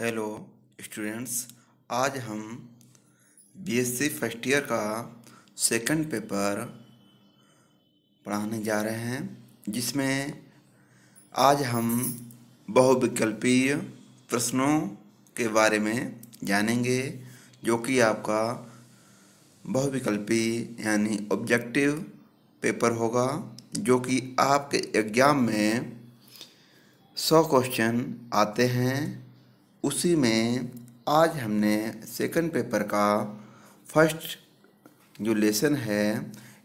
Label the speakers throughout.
Speaker 1: hello students आज हम BSc first year का सेकंड पेपर पढ़ाने जा रहे हैं जिसमें आज हम बहुविकल्पीय प्रश्नों के बारे में जानेंगे जो कि आपका बहुविकल्पी यानी ऑब्जेक्टिव पेपर होगा जो कि आपके एग्ज़ाम में सौ क्वेश्चन आते हैं उसी में आज हमने सेकंड पेपर का फर्स्ट जो लेसन है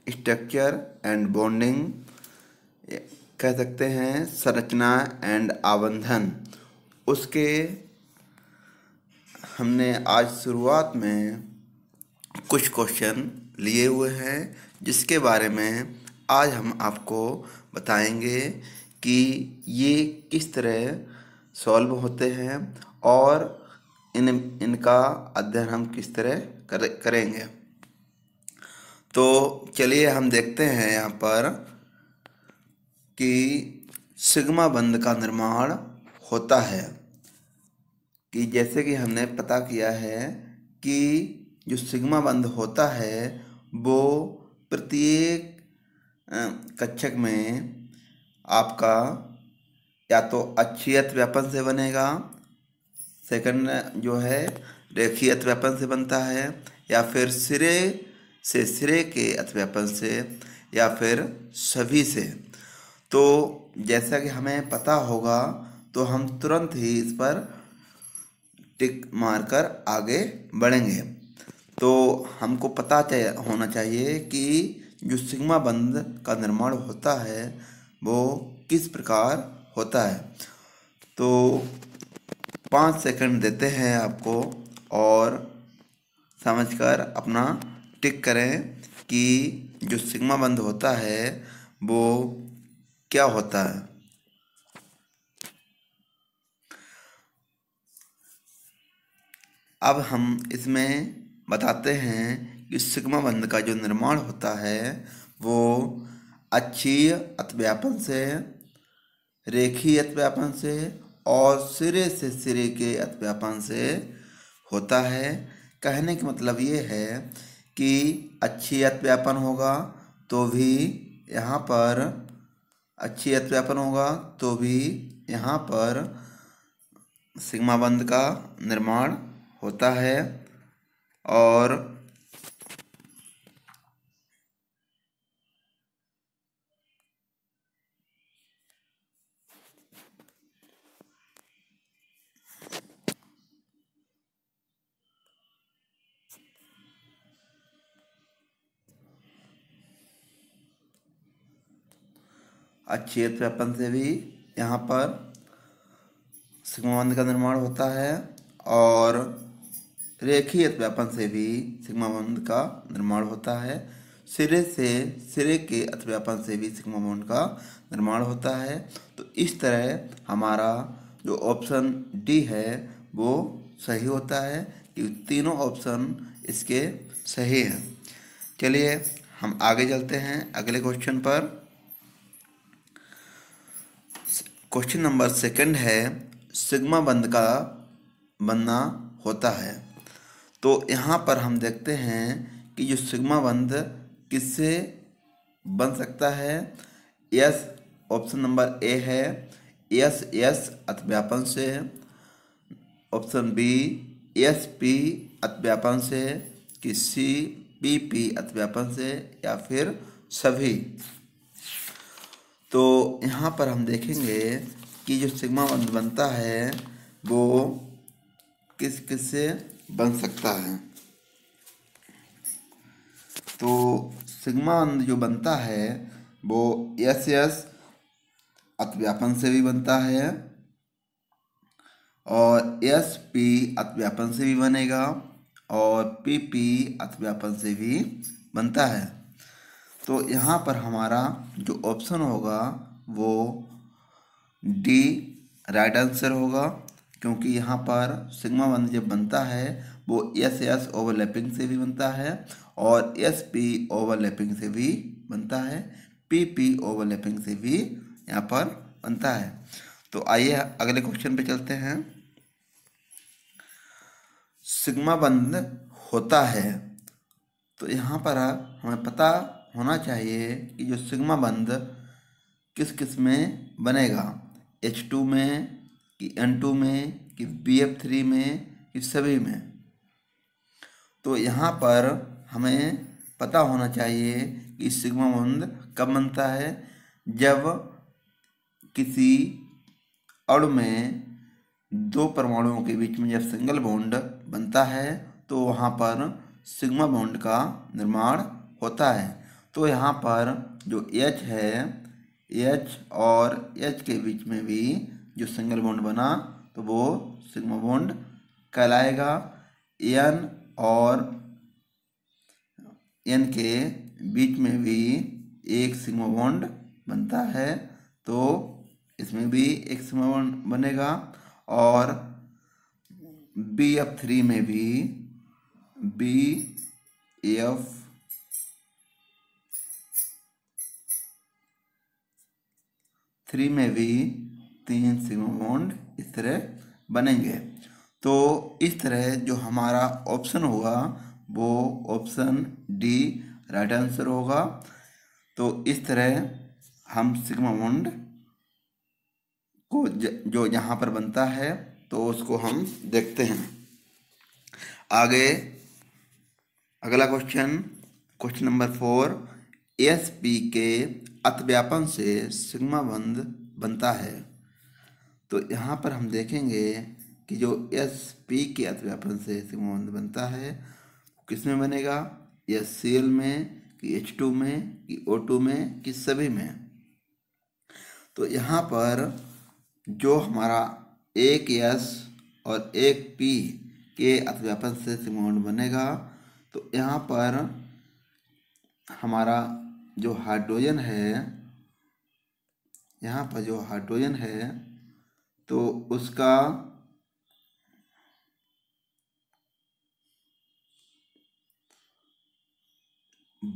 Speaker 1: स्ट्रक्चर एंड बॉन्डिंग कह सकते हैं संरचना एंड आबंधन उसके हमने आज शुरुआत में कुछ क्वेश्चन लिए हुए हैं जिसके बारे में आज हम आपको बताएंगे कि ये किस तरह सॉल्व होते हैं और इन इनका अध्ययन हम किस तरह कर, करेंगे तो चलिए हम देखते हैं यहाँ पर कि सिग्मा बंद का निर्माण होता है कि जैसे कि हमने पता किया है कि जो सिग्मा बंद होता है वो प्रत्येक कक्षक में आपका या तो अक्षीयत व्यापन से बनेगा सेकंड जो है रेखी अथव्यापन से बनता है या फिर सिरे से सिरे के अथव्यापन से या फिर सभी से तो जैसा कि हमें पता होगा तो हम तुरंत ही इस पर टिक मारकर आगे बढ़ेंगे तो हमको पता चाह, होना चाहिए कि जो सिग्मा बंद का निर्माण होता है वो किस प्रकार होता है तो पाँच सेकंड देते हैं आपको और समझकर अपना टिक करें कि जो सिग्मा बंद होता है वो क्या होता है अब हम इसमें बताते हैं कि सिग्मा बंद का जो निर्माण होता है वो अच्छी अतव्यापन से रेखीय अतव्यापन से और सिरे से सिरे के अत्यापन से होता है कहने का मतलब ये है कि अच्छी अत्यापन होगा तो भी यहाँ पर अच्छी अत्यापन होगा तो भी यहाँ पर बंद का निर्माण होता है और अच्छेद व्यापन से भी यहाँ पर सिग्माबंध का निर्माण होता है और रेखीय व्यापन से भी सिग्माबंध का निर्माण होता है सिरे से सिरे के अतव्यापन से भी सिग्माबंध का निर्माण होता है तो इस तरह हमारा जो ऑप्शन डी है वो सही होता है कि तीनों ऑप्शन इसके सही हैं चलिए हम आगे चलते हैं अगले क्वेश्चन पर क्वेश्चन नंबर सेकंड है सिग्मा बंद का बनना होता है तो यहाँ पर हम देखते हैं कि जो सिग्मा बंद किससे बन सकता है यस ऑप्शन नंबर ए है यस यस अतव्यापन से ऑप्शन बी एस पी अतव्यापन से कि सी पी पी अतव्यापन से या फिर सभी तो यहाँ पर हम देखेंगे कि जो सिग्मा वन बनता है वो किस किस से बन सकता है तो सिग्मा वन जो बनता है वो यस यस अतव्यापन से भी बनता है और एस पी अतव्यापन से भी बनेगा और पी पी अतव्यापन से भी बनता है तो यहाँ पर हमारा जो ऑप्शन होगा वो डी राइट आंसर होगा क्योंकि यहाँ पर सिग्मा बंद जब बनता है वो एस एस ओवरलैपिंग से भी बनता है और एस पी ओवरलैपिंग से भी बनता है पी पी ओवरलैपिंग से भी यहाँ पर बनता है तो आइए अगले क्वेश्चन पे चलते हैं सिग्मा बंद होता है तो यहाँ पर हमें पता होना चाहिए कि जो सिग्मा बंद किस किस में बनेगा एच टू में कि एन टू में कि बी एफ थ्री में कि सभी में तो यहाँ पर हमें पता होना चाहिए कि सिग्मा बंद कब बनता है जब किसी अड़ में दो परमाणुओं के बीच में जब सिंगल बॉन्ड बनता है तो वहाँ पर सिग्मा बॉन्ड का निर्माण होता है तो यहाँ पर जो एच है एच और एच के बीच में भी जो सिंगल बॉन्ड बना तो वो सिग्मा बॉन्ड कहलाएगा एन और एन के बीच में भी एक सिग्मा बॉन्ड बनता है तो इसमें भी एक सिग्मा बॉन्ड बनेगा और बी एफ थ्री में भी बी एफ थ्री में भी तीन सिग्मा बॉन्ड इस तरह बनेंगे तो इस तरह जो हमारा ऑप्शन होगा वो ऑप्शन डी राइट आंसर होगा तो इस तरह हम सिग्मा बॉन्ड को जो यहाँ पर बनता है तो उसको हम देखते हैं आगे अगला question question number four S P के अतव्यापन से सिग्मा बंद बनता है तो यहाँ पर हम देखेंगे कि जो एस पी के अतव्यापन से सिग्मा बंद बनता है किस में बनेगा एस सी एल में कि एच टू में कि ओ टू में कि सभी में तो यहाँ पर जो हमारा एक एस और एक पी के अतव्यापन से सिग्मा बनेगा तो यहाँ पर हमारा जो हाइड्रोजन है यहाँ पर जो हाइड्रोजन है तो उसका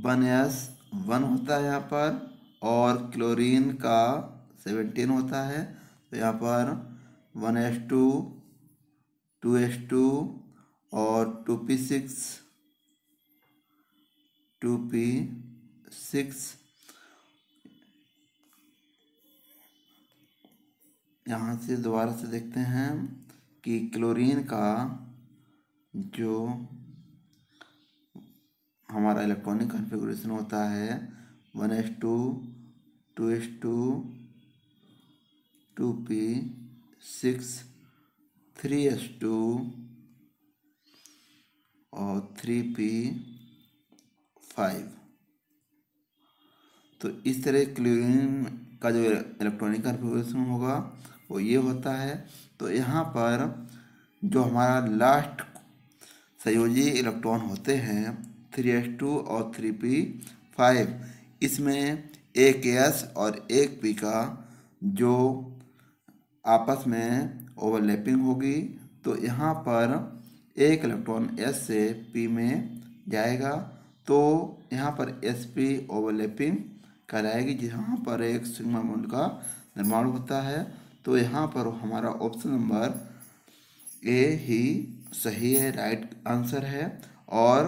Speaker 1: वन एस वन होता है यहाँ पर और क्लोरीन का सेवेंटीन होता है तो यहाँ पर one S two two S two और two P six two P six यहाँ से दोबारा से देखते हैं कि क्लोरीन का जो हमारा इलेक्ट्रॉनिक कॉन्फ़िगरेशन होता है one S two two S two two P six three S two और थ्री पी फाइव तो इस तरह क्लोरीन का जो इलेक्ट्रॉनिक कन्फर्मेशन होगा वो ये होता है तो यहाँ पर जो हमारा लास्ट संयोजी इलेक्ट्रॉन होते हैं थ्री एस टू और थ्री पी फाइव इसमें एक एस और एक पी का जो आपस में ओवरलैपिंग होगी तो यहाँ पर एक इलेक्ट्रॉन एस से पी में जाएगा तो यहाँ पर एस पी ओवरलैपिंग कराएगी जहाँ पर एक सिग्मा बॉन्ड का निर्माण होता है तो यहाँ पर हमारा ऑप्शन नंबर ए ही सही है राइट आंसर है और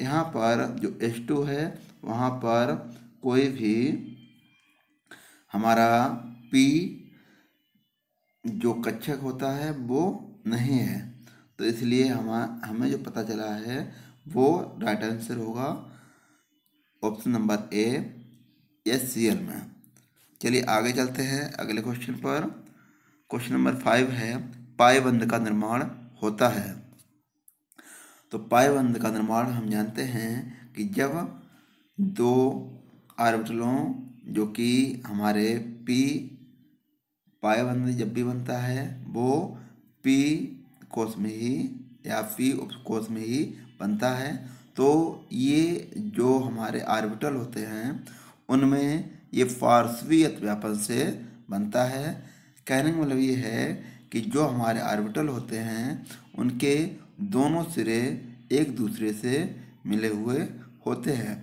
Speaker 1: यहाँ पर जो एस टू है वहाँ पर कोई भी हमारा पी जो कक्षक होता है वो नहीं है तो इसलिए हम हमें जो पता चला है वो राइट आंसर होगा option number A S C L में चलिए आगे चलते हैं अगले क्वेश्चन पर क्वेश्चन नंबर फाइव है पाएबंद का निर्माण होता है तो पाएबंद का निर्माण हम जानते हैं कि जब दो आर्बिटलों जो कि हमारे पी पायबंद जब भी बनता है वो पी कोष में ही या पी कोष में ही बनता है तो ये जो हमारे आर्बिटल होते हैं उनमें ये फारसवी अत्यापन से बनता है कहने का मतलब ये है कि जो हमारे आर्बिटल होते हैं उनके दोनों सिरे एक दूसरे से मिले हुए होते हैं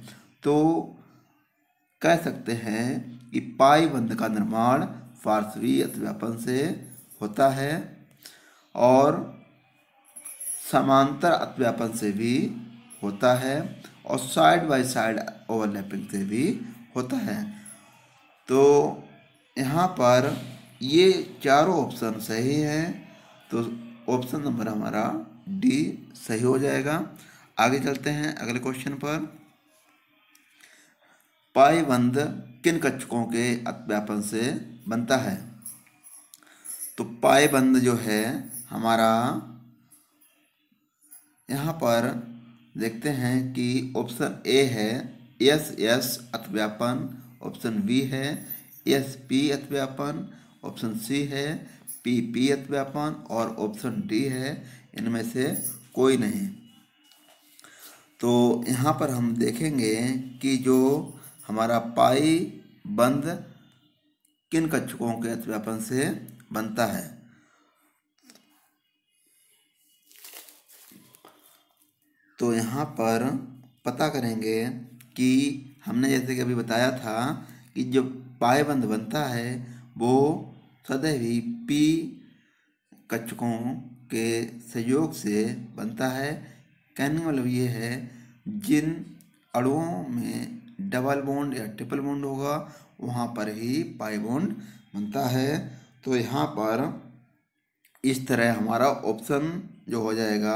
Speaker 1: तो कह सकते हैं कि पाई बंद का निर्माण फारसवी अत्यापन से होता है और समांतर अत्यापन से भी होता है और साइड बाय साइड ओवरलैपिंग से भी होता है तो यहाँ पर ये चारों ऑप्शन सही हैं तो ऑप्शन नंबर हमारा डी सही हो जाएगा आगे चलते हैं अगले क्वेश्चन पर पाईबंद किन कच्छकों के अध्यापन से बनता है तो पाईबंद जो है हमारा यहाँ पर देखते हैं कि ऑप्शन ए है एस एस अथव्यापन ऑप्शन बी है एस पी अथव्यापन ऑप्शन सी है पी पी अथव्यापन और ऑप्शन डी है इनमें से कोई नहीं तो यहाँ पर हम देखेंगे कि जो हमारा पाई बंद किन कक्षकों के अथव्यापन से बनता है तो यहाँ पर पता करेंगे कि हमने जैसे कि अभी बताया था कि जो पायबंद बनता है वो सदैव ही पी कचकों के सहयोग से बनता है कहने का मतलब ये है जिन अड़ुओं में डबल बॉन्ड या ट्रिपल बॉन्ड होगा वहाँ पर ही पाई बॉन्ड बनता है तो यहाँ पर इस तरह हमारा ऑप्शन जो हो जाएगा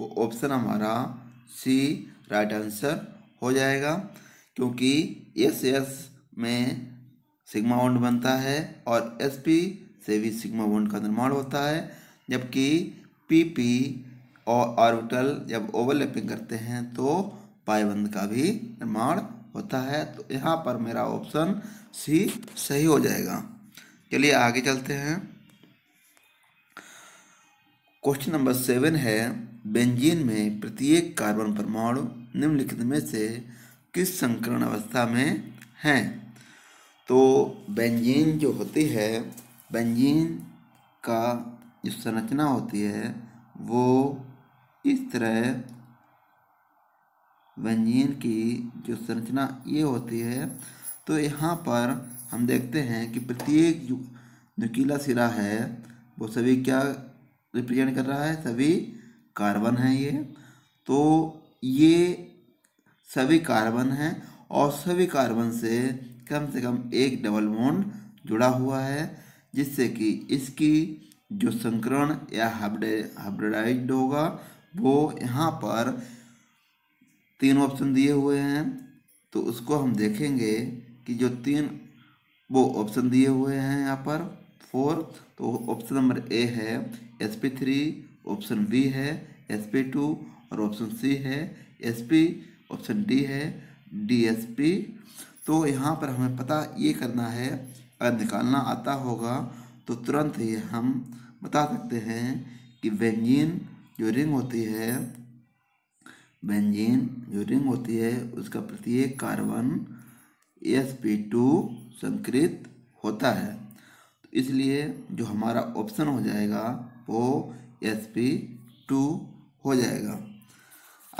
Speaker 1: वो ऑप्शन हमारा सी राइट आंसर हो जाएगा क्योंकि एस एस में सिग्मा बॉन्ड बनता है और एस पी से भी सिग्मा बॉन्ड का निर्माण होता है जबकि पी पी और ऑर्बिटल जब ओवरलैपिंग करते हैं तो पाईबंद का भी निर्माण होता है तो यहाँ पर मेरा ऑप्शन सी सही हो जाएगा चलिए आगे चलते हैं क्वेश्चन नंबर सेवन है बेंजीन में प्रत्येक कार्बन परमाणु निम्नलिखित में से किस संकरण अवस्था में हैं तो बेंजीन जो होती है बेंजीन का जो संरचना होती है वो इस तरह व्यंजीन की जो संरचना ये होती है तो यहाँ पर हम देखते हैं कि प्रत्येक जो नुकीला सिरा है वो सभी क्या रिप्रेजेंट कर रहा है सभी कार्बन है ये तो ये सभी कार्बन हैं और सभी कार्बन से कम से कम एक डबल बॉन्ड जुड़ा हुआ है जिससे कि इसकी जो संकरण या हाइब्रिडाइज्ड होगा वो यहाँ पर तीन ऑप्शन दिए हुए हैं तो उसको हम देखेंगे कि जो तीन वो ऑप्शन दिए हुए हैं यहाँ पर फोर तो ऑप्शन नंबर ए है S P three option B है एस पी टू और ऑप्शन सी है एसपी ऑप्शन डी है डीएसपी तो यहाँ पर हमें पता ये करना है अगर निकालना आता होगा तो तुरंत ही हम बता सकते हैं कि बेंजीन जो रिंग होती है बेंजीन जो रिंग होती है उसका प्रत्येक कार्बन एस पी टू संकृत होता है तो इसलिए जो हमारा ऑप्शन हो जाएगा वो एस पी टू हो जाएगा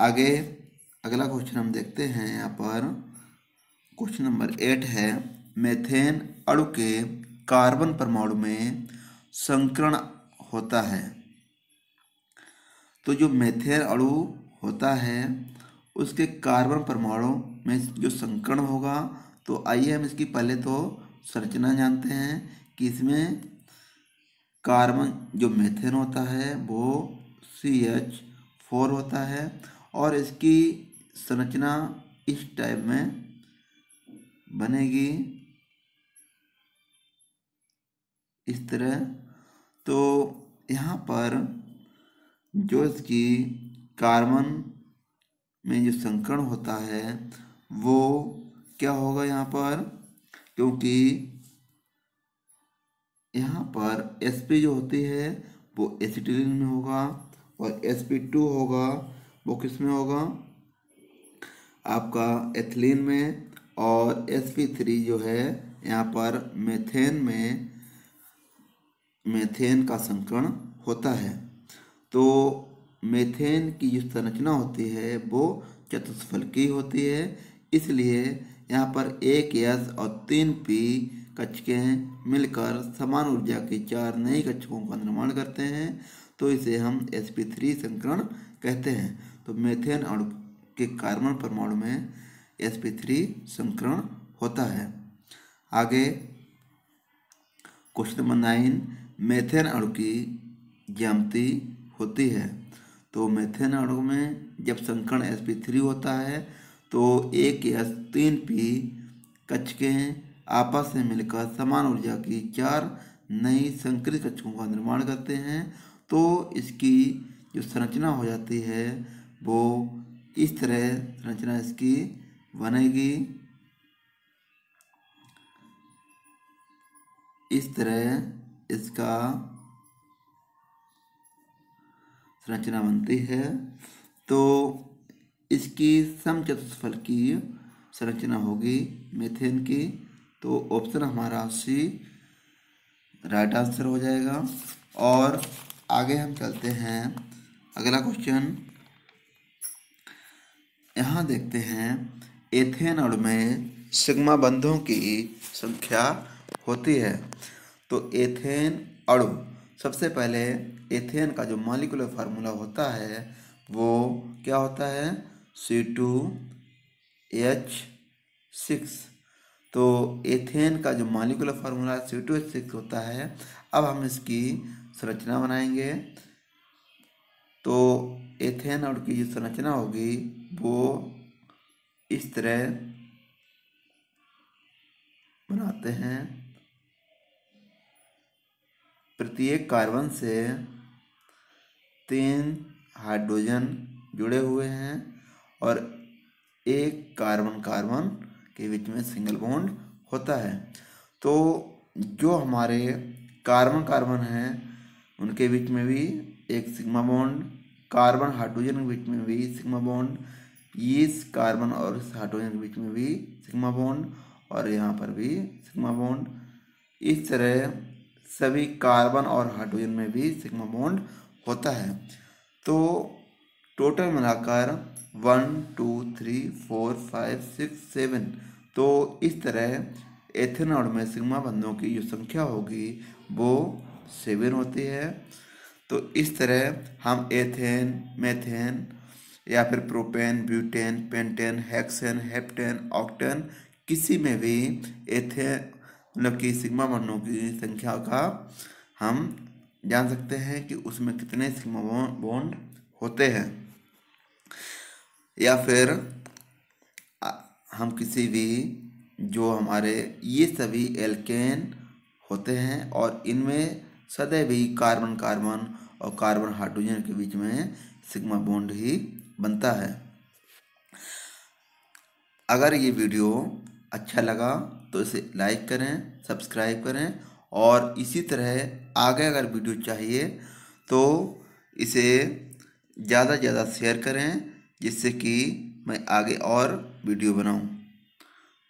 Speaker 1: आगे अगला क्वेश्चन हम देखते हैं यहाँ पर क्वेश्चन नंबर एट है मेथेन अणु के कार्बन परमाणु में संकरण होता है तो जो मेथेन अणु होता है उसके कार्बन परमाणु में जो संकरण होगा तो आइए हम इसकी पहले तो संरचना जानते हैं कि इसमें कार्बन जो मेथेन होता है वो सी एच फोर होता है और इसकी संरचना इस टाइप में बनेगी इस तरह तो यहाँ पर जो इसकी कार्बन में जो संकरण होता है वो क्या होगा यहाँ पर क्योंकि यहाँ पर एस पी जो होती है वो एसिटिलिन में होगा और एस पी टू होगा वो किस में होगा आपका एथिलीन में और एस पी थ्री जो है यहाँ पर मेथेन में मेथेन का संकरण होता है तो मेथेन की जो संरचना होती है वो की होती है इसलिए यहाँ पर एक एस और तीन पी कचकें मिलकर समान ऊर्जा के चार नई कचकों का निर्माण करते हैं तो इसे हम sp3 संकरण कहते हैं तो मेथेन अणु के कार्बन परमाणु में sp3 संक्रमण होता है आगे क्वेश्चन नंबर नाइन मेथेन अणु की ज्यामति होती है तो मेथेन अणु में जब संकरण sp3 होता है तो एक या तीन पी के आपस में मिलकर समान ऊर्जा की चार नई संकृत कक्षकों का निर्माण करते हैं तो इसकी जो संरचना हो जाती है वो इस तरह संरचना इसकी बनेगी इस तरह इसका संरचना बनती है तो इसकी समचतुष्फल की संरचना होगी मेथेन की तो ऑप्शन हमारा सी राइट आंसर हो जाएगा और आगे हम चलते हैं अगला क्वेश्चन यहाँ देखते हैं एथेन अणु में सिग्मा बंधों की संख्या होती है तो एथेन अणु सबसे पहले एथेन का जो मालिकुलर फार्मूला होता है वो क्या होता है सी टू एच सिक्स तो एथेन का जो molecular formula C two H six होता है अब हम इसकी संरचना बनाएंगे तो एथेन अणु की जो संरचना होगी वो इस तरह बनाते हैं प्रत्येक कार्बन से तीन हाइड्रोजन जुड़े हुए हैं और एक कार्बन कार्बन के बीच में सिंगल बॉन्ड होता है तो जो हमारे कार्बन कार्बन हैं उनके बीच में भी एक सिग्मा बॉन्ड कार्बन हाइड्रोजन के बीच में भी सिग्मा बॉन्ड ये कार्बन और इस हाइड्रोजन के बीच में भी सिग्मा बॉन्ड और यहाँ पर भी सिग्मा बॉन्ड इस तरह सभी कार्बन और हाइड्रोजन में भी सिग्मा बॉन्ड होता है तो टोटल मिलाकर one two three four five six seven तो इस तरह एथेनॉल में सिग्मा बंधों की जो संख्या होगी वो सेवन होती है तो इस तरह हम एथेन मेथेन या फिर propane butane pentane hexane heptane octane किसी में भी एथे मतलब कि सिग्मा वर्णों की संख्या का हम जान सकते हैं कि उसमें कितने सिग्मा बॉन्ड होते हैं या फिर हम किसी भी जो हमारे ये सभी एल्केन होते हैं और इनमें सदैव ही कार्बन कार्बन और कार्बन हाइड्रोजन के बीच में सिग्मा बॉन्ड ही बनता है अगर ये वीडियो अच्छा लगा तो इसे लाइक करें सब्सक्राइब करें और इसी तरह आगे अगर वीडियो चाहिए तो इसे ज़्यादा से ज़्यादा शेयर करें जिससे कि मैं आगे और वीडियो बनाऊं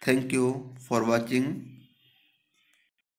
Speaker 1: थैंक यू फॉर वाचिंग